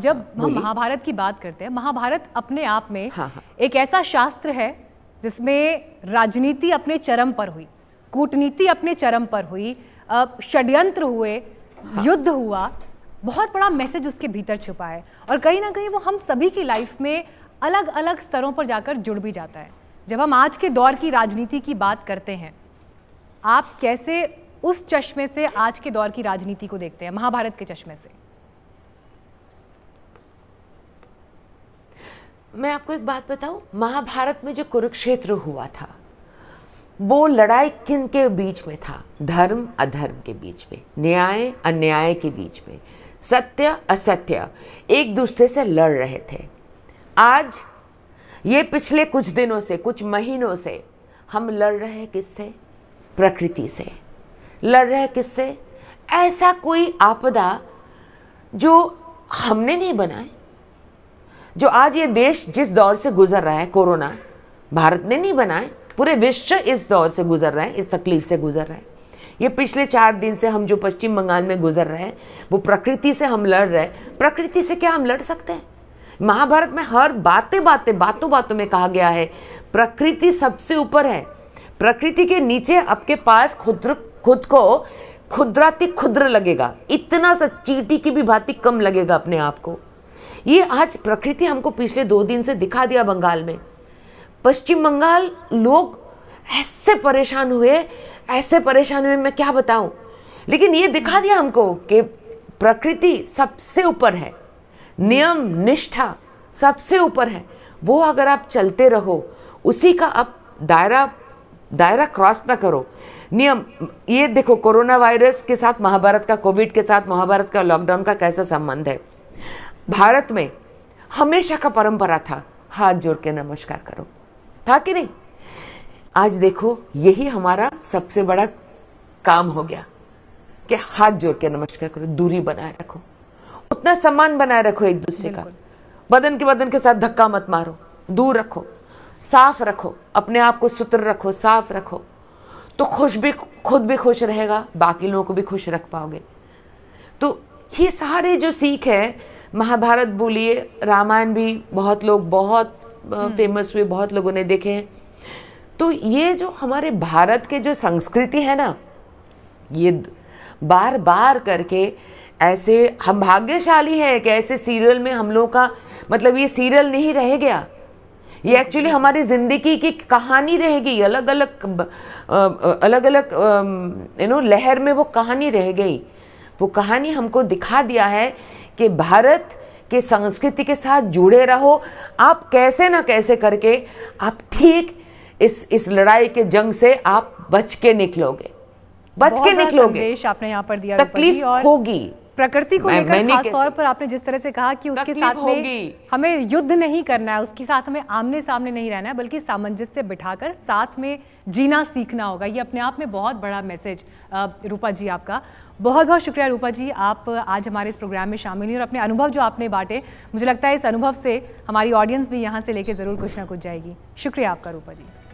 जब हम महाभारत की बात करते हैं महाभारत अपने आप में हाँ हाँ। एक ऐसा शास्त्र है जिसमें राजनीति अपने चरम पर हुई कूटनीति अपने चरम पर हुई षड्यंत्र हुए हाँ। युद्ध हुआ बहुत बड़ा मैसेज उसके भीतर छुपा है और कहीं ना कहीं वो हम सभी की लाइफ में अलग अलग स्तरों पर जाकर जुड़ भी जाता है जब हम आज के दौर की राजनीति की बात करते हैं आप कैसे उस चश्मे से आज के दौर की राजनीति को देखते हैं महाभारत के चश्मे से मैं आपको एक बात बताऊं महाभारत में जो कुरुक्षेत्र हुआ था वो लड़ाई किन के बीच में था धर्म अधर्म के बीच में न्याय अन्याय के बीच में सत्य असत्य एक दूसरे से लड़ रहे थे आज ये पिछले कुछ दिनों से कुछ महीनों से हम लड़ रहे हैं किससे प्रकृति से लड़ रहे हैं किससे ऐसा कोई आपदा जो हमने नहीं बनाए जो आज ये देश जिस दौर से गुजर रहा है कोरोना भारत ने नहीं बनाए पूरे विश्व इस दौर से गुजर रहे हैं इस तकलीफ से गुजर रहे हैं ये पिछले चार दिन से हम जो पश्चिम बंगाल में गुजर रहे हैं वो प्रकृति से हम लड़ रहे हैं प्रकृति से क्या हम लड़ सकते हैं महाभारत में हर बातें बातें बातों बातों में कहा गया है प्रकृति सबसे ऊपर है प्रकृति के नीचे आपके पास खुद खुद को खुदराती खुद्र लगेगा इतना सा चीटी की भी भांति कम लगेगा अपने आप को ये आज प्रकृति हमको पिछले दो दिन से दिखा दिया बंगाल में पश्चिम बंगाल लोग ऐसे परेशान हुए ऐसे परेशान हुए मैं क्या बताऊं लेकिन ये दिखा दिया हमको कि प्रकृति सबसे ऊपर है नियम निष्ठा सबसे ऊपर है वो अगर आप चलते रहो उसी का आप दायरा दायरा क्रॉस ना करो नियम ये देखो कोरोना वायरस के साथ महाभारत का कोविड के साथ महाभारत का लॉकडाउन का कैसा संबंध है भारत में हमेशा का परंपरा था हाथ जोड़ के नमस्कार करो था कि नहीं आज देखो यही हमारा सबसे बड़ा काम हो गया कि हाथ जोड़ के नमस्कार करो दूरी बनाए रखो उतना सम्मान बनाए रखो एक दूसरे का बदन के बदन के साथ धक्का मत मारो दूर रखो साफ रखो अपने आप को सुत्र रखो साफ रखो तो खुश भी खुद भी खुश रहेगा बाकी लोगों को भी खुश रख पाओगे तो ये सारे जो सीख है महाभारत बोलिए रामायण भी बहुत लोग बहुत फेमस हम्म। हुए बहुत लोगों ने देखे हैं तो ये जो हमारे भारत के जो संस्कृति है ना ये बार बार करके ऐसे हम भाग्यशाली हैं कि ऐसे सीरियल में हम लोग का मतलब ये सीरियल नहीं रह गया ये एक्चुअली हमारी ज़िंदगी की कहानी रहेगी अलग अलग अलग अलग यू नो लहर में वो कहानी रह गई वो कहानी हमको दिखा दिया है कि भारत के संस्कृति के साथ जुड़े रहो आप कैसे ना कैसे करके आप ठीक इस इस लड़ाई के जंग से आप बच के निकलोगे बच के निकलोगे आपने यहाँ पर दिया तकलीफ होगी प्रकृति को लेकर खास तौर पर आपने जिस तरह से कहा कि उसके साथ में हमें युद्ध नहीं करना है उसके साथ हमें आमने सामने नहीं रहना है बल्कि सामंजस्य बिठाकर साथ में जीना सीखना होगा ये अपने आप में बहुत बड़ा मैसेज रूपा जी आपका बहुत बहुत शुक्रिया रूपा जी आप आज हमारे इस प्रोग्राम में शामिल हुई और अपने अनुभव जो आपने बांटे मुझे लगता है इस अनुभव से हमारी ऑडियंस भी यहाँ से लेकर ज़रूर कुछ ना कुछ जाएगी शुक्रिया आपका रूपा जी